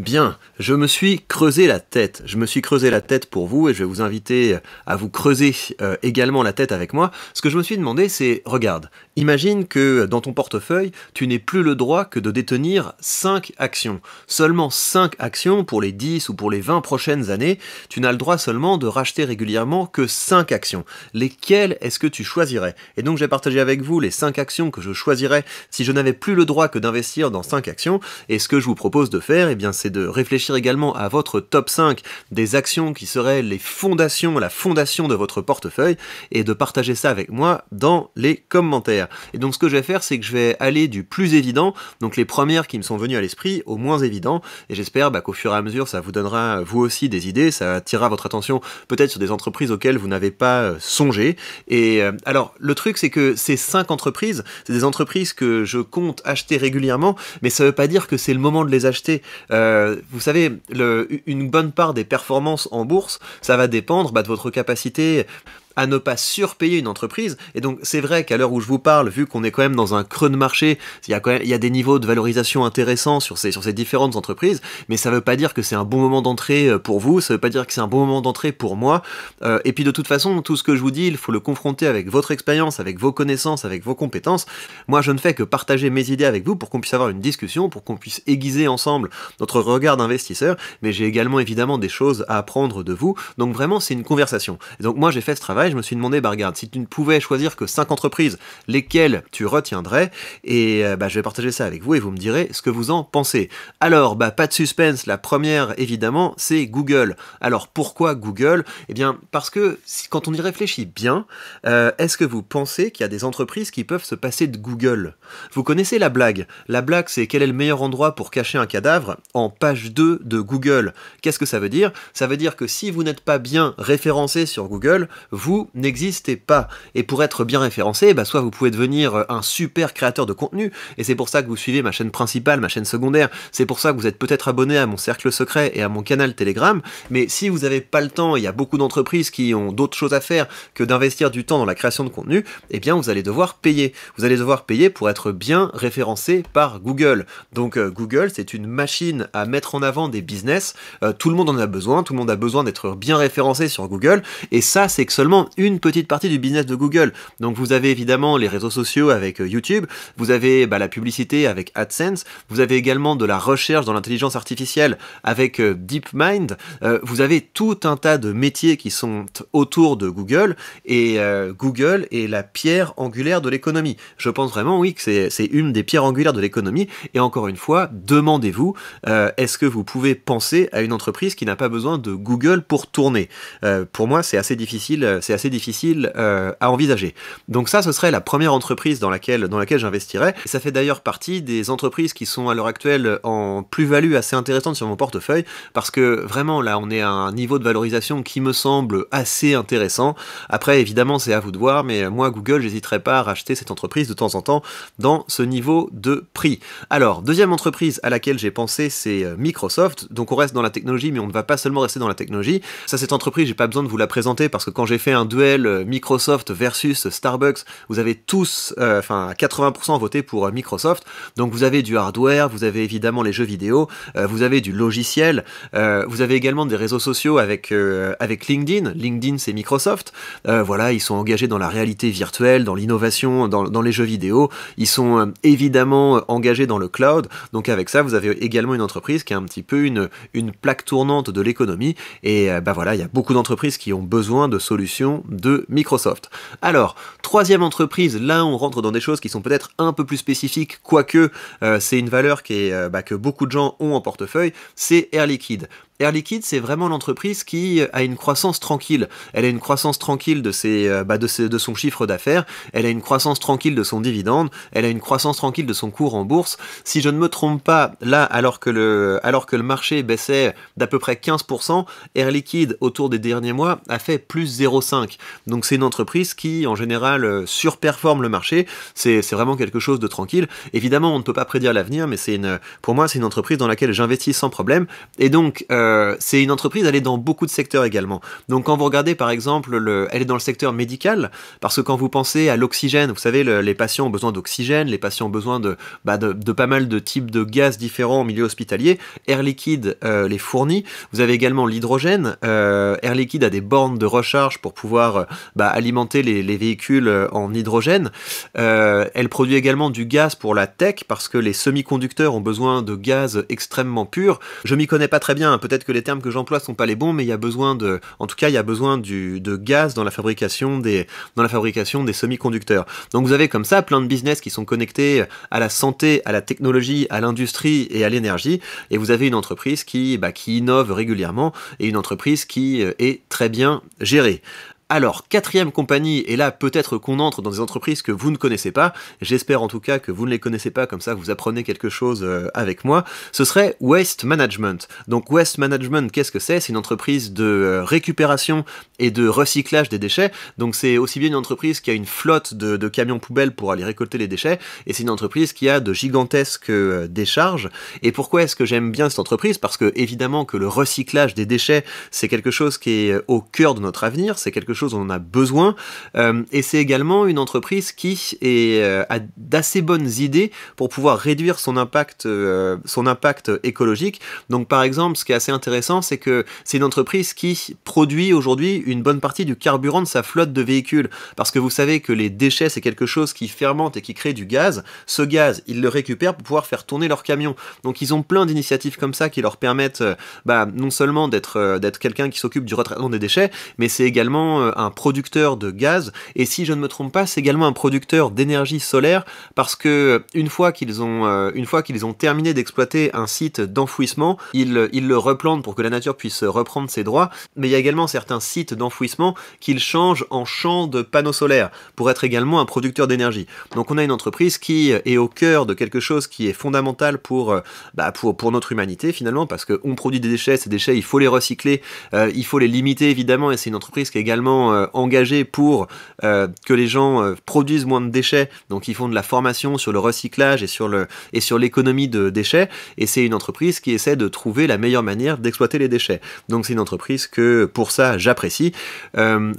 Bien, je me suis creusé la tête. Je me suis creusé la tête pour vous et je vais vous inviter à vous creuser euh, également la tête avec moi. Ce que je me suis demandé, c'est, regarde, imagine que dans ton portefeuille, tu n'es plus le droit que de détenir 5 actions. Seulement 5 actions pour les 10 ou pour les 20 prochaines années. Tu n'as le droit seulement de racheter régulièrement que 5 actions. Lesquelles est-ce que tu choisirais Et donc j'ai partagé avec vous les 5 actions que je choisirais si je n'avais plus le droit que d'investir dans 5 actions. Et ce que je vous propose de faire, eh bien c'est de réfléchir également à votre top 5 des actions qui seraient les fondations, la fondation de votre portefeuille, et de partager ça avec moi dans les commentaires. Et donc ce que je vais faire, c'est que je vais aller du plus évident, donc les premières qui me sont venues à l'esprit, au moins évident, et j'espère bah, qu'au fur et à mesure, ça vous donnera vous aussi des idées, ça attirera votre attention peut-être sur des entreprises auxquelles vous n'avez pas euh, songé. Et euh, alors, le truc, c'est que ces 5 entreprises, c'est des entreprises que je compte acheter régulièrement, mais ça ne veut pas dire que c'est le moment de les acheter. Euh, euh, vous savez, une bonne part des performances en bourse, ça va dépendre bah, de votre capacité à ne pas surpayer une entreprise. Et donc c'est vrai qu'à l'heure où je vous parle, vu qu'on est quand même dans un creux de marché, il y a quand même il y a des niveaux de valorisation intéressants sur ces, sur ces différentes entreprises, mais ça ne veut pas dire que c'est un bon moment d'entrée euh, pour vous, ça ne veut pas dire que c'est un bon moment d'entrée pour moi. Euh, et puis de toute façon, tout ce que je vous dis, il faut le confronter avec votre expérience, avec vos connaissances, avec vos compétences. Moi, je ne fais que partager mes idées avec vous pour qu'on puisse avoir une discussion, pour qu'on puisse aiguiser ensemble notre regard d'investisseur, mais j'ai également évidemment des choses à apprendre de vous. Donc vraiment, c'est une conversation. Et donc moi, j'ai fait ce travail je me suis demandé, bah regarde, si tu ne pouvais choisir que 5 entreprises, lesquelles tu retiendrais Et euh, bah, je vais partager ça avec vous et vous me direz ce que vous en pensez. Alors, bah, pas de suspense, la première, évidemment, c'est Google. Alors, pourquoi Google Eh bien, parce que quand on y réfléchit bien, euh, est-ce que vous pensez qu'il y a des entreprises qui peuvent se passer de Google Vous connaissez la blague La blague, c'est quel est le meilleur endroit pour cacher un cadavre En page 2 de Google. Qu'est-ce que ça veut dire Ça veut dire que si vous n'êtes pas bien référencé sur Google, vous n'existez pas. Et pour être bien référencé, bah, soit vous pouvez devenir euh, un super créateur de contenu, et c'est pour ça que vous suivez ma chaîne principale, ma chaîne secondaire, c'est pour ça que vous êtes peut-être abonné à mon cercle secret et à mon canal Telegram, mais si vous n'avez pas le temps, il y a beaucoup d'entreprises qui ont d'autres choses à faire que d'investir du temps dans la création de contenu, et eh bien vous allez devoir payer. Vous allez devoir payer pour être bien référencé par Google. Donc euh, Google, c'est une machine à mettre en avant des business, euh, tout le monde en a besoin, tout le monde a besoin d'être bien référencé sur Google, et ça c'est que seulement une petite partie du business de Google. Donc vous avez évidemment les réseaux sociaux avec euh, YouTube, vous avez bah, la publicité avec AdSense, vous avez également de la recherche dans l'intelligence artificielle avec euh, DeepMind, euh, vous avez tout un tas de métiers qui sont autour de Google et Google est la pierre angulaire de l'économie. Je pense vraiment oui que c'est une des pierres angulaires de l'économie et encore une fois, demandez-vous, est-ce que vous pouvez penser à une entreprise qui n'a pas besoin de Google pour tourner Pour moi, c'est assez difficile, assez difficile euh, à envisager. Donc ça, ce serait la première entreprise dans laquelle, dans laquelle j'investirais. Ça fait d'ailleurs partie des entreprises qui sont à l'heure actuelle en plus-value assez intéressante sur mon portefeuille, parce que vraiment là, on est à un niveau de valorisation qui me semble assez intéressant. Après, évidemment, c'est à vous de voir, mais moi, Google, j'hésiterai pas à racheter cette entreprise de temps en temps dans ce niveau de prix. Alors, deuxième entreprise à laquelle j'ai pensé, c'est euh, Microsoft. Donc on reste dans la technologie, mais on ne va pas seulement rester dans la technologie. Ça, cette entreprise, j'ai pas besoin de vous la présenter parce que quand j'ai fait un un duel Microsoft versus Starbucks, vous avez tous, euh, enfin 80% voté pour euh, Microsoft. Donc vous avez du hardware, vous avez évidemment les jeux vidéo, euh, vous avez du logiciel, vous avez également des réseaux sociaux avec, avec LinkedIn. LinkedIn c'est Microsoft. voilà, ils sont engagés dans la réalité virtuelle, dans l'innovation, dans, les jeux vidéo. Ils sont évidemment engagés dans le cloud. Donc avec ça, vous avez également une entreprise qui est un petit peu une, une plaque tournante de l'économie. Et ben voilà, il y a beaucoup d'entreprises qui ont besoin de solutions de Microsoft. Alors, troisième entreprise, là on rentre dans des choses qui sont peut-être un peu plus spécifiques, quoique euh, c'est une valeur qui est, euh, bah, que beaucoup de gens ont en portefeuille, c'est Air Liquide. Air Liquide, c'est vraiment l'entreprise qui a une croissance tranquille. Elle a une croissance tranquille de, ses, euh, bah, de, de son chiffre d'affaires, elle a une croissance tranquille de son dividende, elle a une croissance tranquille de son cours en bourse. Si je ne me trompe pas, là, alors que le, alors que le marché baissait d'à peu près 15%, Air Liquide, autour des derniers mois, a fait plus 0,5. Donc c'est une entreprise qui, en général, euh, surperforme le marché. C'est vraiment quelque chose de tranquille. Évidemment, on ne peut pas prédire l'avenir, mais une, pour moi, c'est une entreprise dans laquelle j'investis sans problème. Et donc... Euh, euh, c'est une entreprise, elle est dans beaucoup de secteurs également. Donc quand vous regardez par exemple, elle est dans le secteur médical, parce que quand vous pensez à l'oxygène, vous savez, les patients ont besoin d'oxygène, les patients ont besoin bah, de, de, pas mal de types de gaz différents au milieu hospitalier, Air Liquide euh, les fournit, vous avez également l'hydrogène, euh, Air Liquide a des bornes de recharge pour pouvoir bah, alimenter les, les, véhicules en hydrogène, elle produit également du gaz pour la tech, parce que les semi-conducteurs ont besoin de gaz extrêmement pur, je m'y connais pas très bien, hein. peut-être que les termes que j'emploie sont pas les bons, mais il y a besoin de, en tout cas, il y a besoin de gaz dans la fabrication des, dans la fabrication des semi-conducteurs. Donc vous avez comme ça plein de business qui sont connectés à la santé, à la technologie, à l'industrie et à l'énergie, et vous avez une entreprise qui, bah, qui innove régulièrement et une entreprise qui euh, est très bien gérée. Alors, quatrième compagnie, et là peut-être qu'on entre dans des entreprises que vous ne connaissez pas, j'espère en tout cas que vous ne les connaissez pas, comme ça vous apprenez quelque chose euh, avec moi, ce serait Waste Management. Donc Waste Management, qu'est-ce que c'est C'est une entreprise de euh, récupération et de recyclage des déchets, donc c'est aussi bien une entreprise qui a une flotte de, camions poubelles pour aller récolter les déchets, et c'est une entreprise qui a de gigantesques euh, décharges. Et pourquoi est-ce que j'aime bien cette entreprise Parce que évidemment que le recyclage des déchets, c'est quelque chose qui est au cœur de notre avenir, c'est quelque chose dont on a besoin. Euh, et c'est également une entreprise qui est, euh, a d'assez bonnes idées pour pouvoir réduire son impact, euh, son impact écologique. Donc par exemple, ce qui est assez intéressant, c'est que c'est une entreprise qui produit aujourd'hui une bonne partie du carburant de sa flotte de véhicules. Parce que vous savez que les déchets, c'est quelque chose qui fermente et qui crée du gaz. Ce gaz, ils le récupèrent pour pouvoir faire tourner leur camions. Donc ils ont plein d'initiatives comme ça qui leur permettent bah, non seulement d'être d'être quelqu'un qui s'occupe du retraitement des déchets, mais c'est également un producteur de gaz, et si je ne me trompe pas, c'est également un producteur d'énergie solaire, parce que une fois qu'ils ont, euh, une fois qu'ils ont terminé d'exploiter un site d'enfouissement, ils, ils le replantent pour que la nature puisse reprendre ses droits, mais il y a également certains sites d'enfouissement qu'ils changent en champs de panneaux solaires, pour être également un producteur d'énergie. Donc on a une entreprise qui est au cœur de quelque chose qui est fondamental pour, euh, bah pour, pour notre humanité finalement, parce qu'on produit des déchets, ces déchets, il faut les recycler, euh, il faut les limiter évidemment, et c'est une entreprise qui est également euh, engagés pour euh, que les gens euh, produisent moins de déchets. Donc ils font de la formation sur le recyclage et sur le et sur l'économie de déchets. Et c'est une entreprise qui essaie de trouver la meilleure manière d'exploiter les déchets. Donc c'est une entreprise que pour ça j'apprécie.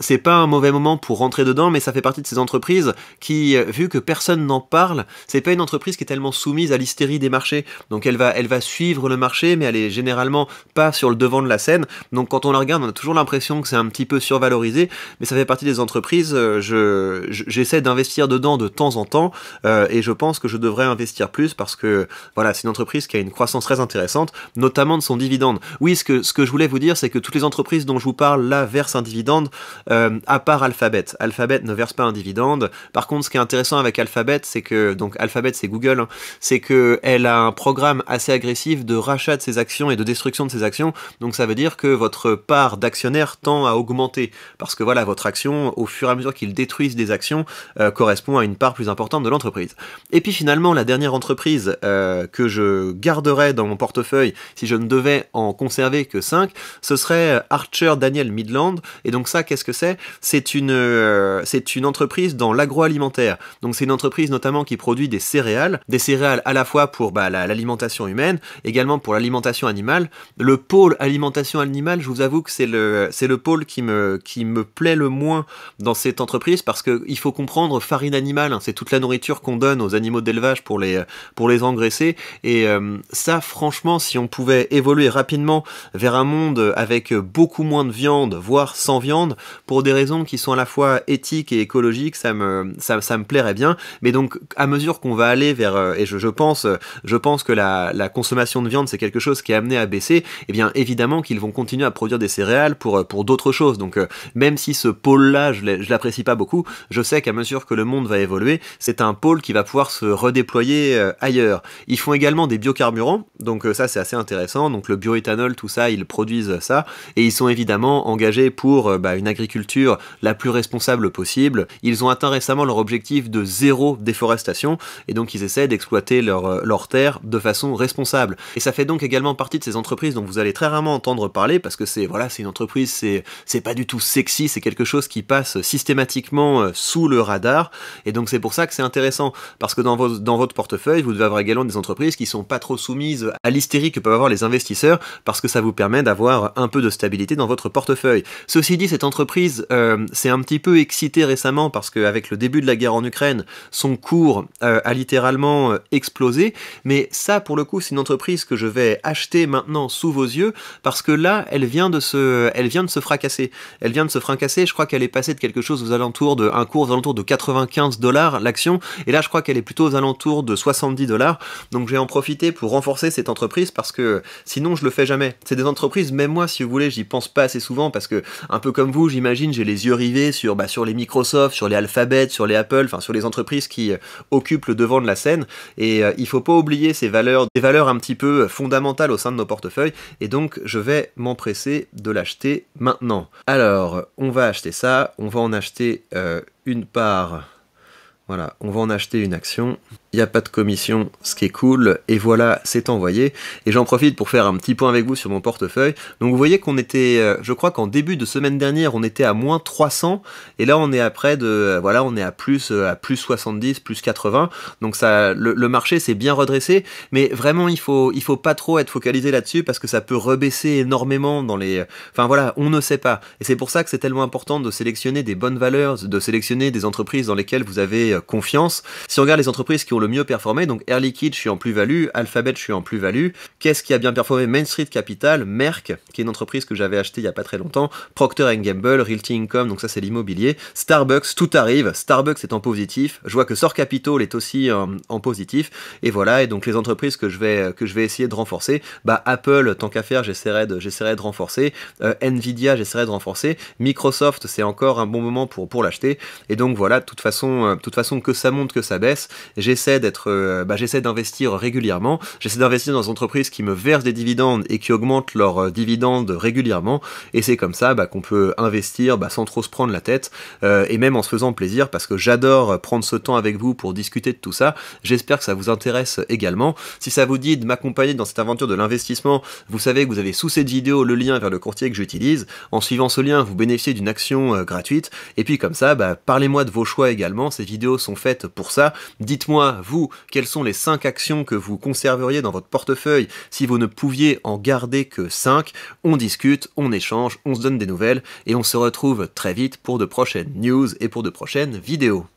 c'est pas un mauvais moment pour rentrer dedans, mais ça fait partie de ces entreprises qui, vu que personne n'en parle, c'est pas une entreprise qui est tellement soumise à l'hystérie des marchés. Donc elle va elle va suivre le marché, mais elle est généralement pas sur le devant de la scène. Donc quand on la regarde, on a toujours l'impression que c'est un petit peu survalorisé mais ça fait partie des entreprises. Euh, je, j'essaie d'investir dedans de temps en temps euh, et je pense que je devrais investir plus parce que voilà, c'est une entreprise qui a une croissance très intéressante, notamment de son dividende. Oui, ce que, ce que je voulais vous dire, c'est que toutes les entreprises dont je vous parle là versent un dividende, euh, à part Alphabet. Alphabet ne verse pas un dividende. Par contre, ce qui est intéressant avec Alphabet, c'est que donc Alphabet, c'est Google, hein, c'est que elle a un programme assez agressif de rachat de ses actions et de destruction de ses actions. Donc ça veut dire que votre part d'actionnaire tend à augmenter parce que voilà, votre action, au fur et à mesure qu'ils détruisent des actions, euh, correspond à une part plus importante de l'entreprise. Et puis finalement, la dernière entreprise euh, que je garderais dans mon portefeuille, si je ne devais en conserver que 5, ce serait euh, Archer Daniel Midland. Et donc ça, qu'est-ce que c'est C'est une, c'est une entreprise dans l'agroalimentaire. Donc c'est une entreprise notamment qui produit des céréales, des céréales à la fois pour bah, l'alimentation humaine, également pour l'alimentation animale. Le pôle alimentation animale, je vous avoue que c'est le, c'est le pôle qui me, qui me me plaît le moins dans cette entreprise parce qu'il faut comprendre farine animale, hein, c'est toute la nourriture qu'on donne aux animaux d'élevage pour les, pour les engraisser. Et euh, ça, franchement, si on pouvait évoluer rapidement vers un monde avec beaucoup moins de viande, voire sans viande, pour des raisons qui sont à la fois éthiques et écologiques, ça me, ça, ça me plairait bien. Mais donc, à mesure qu'on va aller vers, euh, et je, je, pense, je pense que la, la consommation de viande, c'est quelque chose qui est amené à baisser, et eh bien évidemment qu'ils vont continuer à produire des céréales pour, pour d'autres choses. Donc, euh, même même si ce pôle-là, je l'apprécie pas beaucoup, je sais qu'à mesure que le monde va évoluer, c'est un pôle qui va pouvoir se redéployer euh, ailleurs. Ils font également des biocarburants, donc euh, ça c'est assez intéressant, donc le bioéthanol, tout ça, ils produisent ça, et ils sont évidemment engagés pour euh, bah, une agriculture la plus responsable possible. Ils ont atteint récemment leur objectif de zéro déforestation, et donc ils essaient d'exploiter leurs leur terres de façon responsable. Et ça fait donc également partie de ces entreprises dont vous allez très rarement entendre parler, parce que c'est voilà, c'est une entreprise, c'est pas du tout sexy c'est quelque chose qui passe systématiquement euh, sous le radar. Et donc, c'est pour ça que c'est intéressant. Parce que dans, votre portefeuille, vous devez avoir également des entreprises qui sont pas trop soumises à l'hystérie que peuvent avoir les investisseurs, parce que ça vous permet d'avoir un peu de stabilité dans votre portefeuille. Ceci dit, cette entreprise euh, s'est un petit peu excitée récemment, parce qu'avec le début de la guerre en Ukraine, son cours euh, a littéralement explosé. Mais ça, pour le coup, c'est une entreprise que je vais acheter maintenant sous vos yeux, parce que là, elle vient de se, elle vient de se fracasser. Elle vient de se cassé, Je crois qu'elle est passée de quelque chose aux alentours de un cours aux alentours de 95 dollars l'action. Et là, je crois qu'elle est plutôt aux alentours de 70 dollars. Donc, je vais en profiter pour renforcer cette entreprise parce que sinon, je le fais jamais. C'est des entreprises, même moi, si vous voulez, j'y pense pas assez souvent parce que, un peu comme vous, j'imagine, j'ai les yeux rivés sur, bah, sur les Microsoft, sur les Alphabet, sur les Apple, enfin, sur les entreprises qui euh, occupent le devant de la scène. Et euh, il faut pas oublier ces valeurs, des valeurs un petit peu euh, fondamentales au sein de nos portefeuilles. Et donc, je vais m'empresser de l'acheter maintenant. Alors, on va acheter ça, on va en acheter euh, une part, voilà, on va en acheter une action, il n'y a pas de commission, ce qui est cool, et voilà, c'est envoyé. Et j'en profite pour faire un petit point avec vous sur mon portefeuille. Donc vous voyez qu'on était, euh, je crois qu'en début de semaine dernière, on était à moins 300, et là on est à près de, euh, voilà, on est à plus, euh, à plus 70, plus 80, donc ça, le, marché s'est bien redressé, mais vraiment il faut, il faut pas trop être focalisé là-dessus, parce que ça peut rebaisser énormément dans les, enfin voilà, on ne sait pas. Et c'est pour ça que c'est tellement important de sélectionner des bonnes valeurs, de sélectionner des entreprises dans lesquelles vous avez confiance. Si on regarde les entreprises qui ont le mieux performer. Donc Air Liquide, je suis en plus-value, Alphabet, je suis en plus-value. Qu'est-ce qui a bien performé Main Street Capital, Merck, qui est une entreprise que j'avais acheté il n'y a pas très longtemps, Procter Gamble, Realty Income, donc ça c'est l'immobilier, Starbucks, tout arrive, Starbucks est en positif, je vois que Sort Capital est aussi euh, en, positif, et voilà, et donc les entreprises que je vais, que je vais essayer de renforcer, bah Apple, tant qu'à faire, j'essaierai de, de renforcer, euh, Nvidia, j'essaierai de renforcer, Microsoft, c'est encore un bon moment pour, pour l'acheter, et donc voilà, de toute façon, euh, toute façon, que ça monte, que ça baisse, j'essaie d'être, euh, bah, j'essaie d'investir régulièrement, j'essaie d'investir dans des entreprises qui me versent des dividendes et qui augmentent leurs euh, dividendes régulièrement, et c'est comme ça bah, qu'on peut investir bah, sans trop se prendre la tête, euh, et même en se faisant plaisir, parce que j'adore prendre ce temps avec vous pour discuter de tout ça, j'espère que ça vous intéresse également. Si ça vous dit de m'accompagner dans cette aventure de l'investissement, vous savez que vous avez sous cette vidéo le lien vers le courtier que j'utilise, en suivant ce lien, vous bénéficiez d'une action gratuite, et puis comme ça, parlez-moi de vos choix également, ces vidéos sont faites pour ça, dites-moi vous, quelles sont les 5 actions que vous conserveriez dans votre portefeuille si vous ne pouviez en garder que 5. On discute, on échange, on se donne des nouvelles et on se retrouve très vite pour de prochaines news et pour de prochaines vidéos.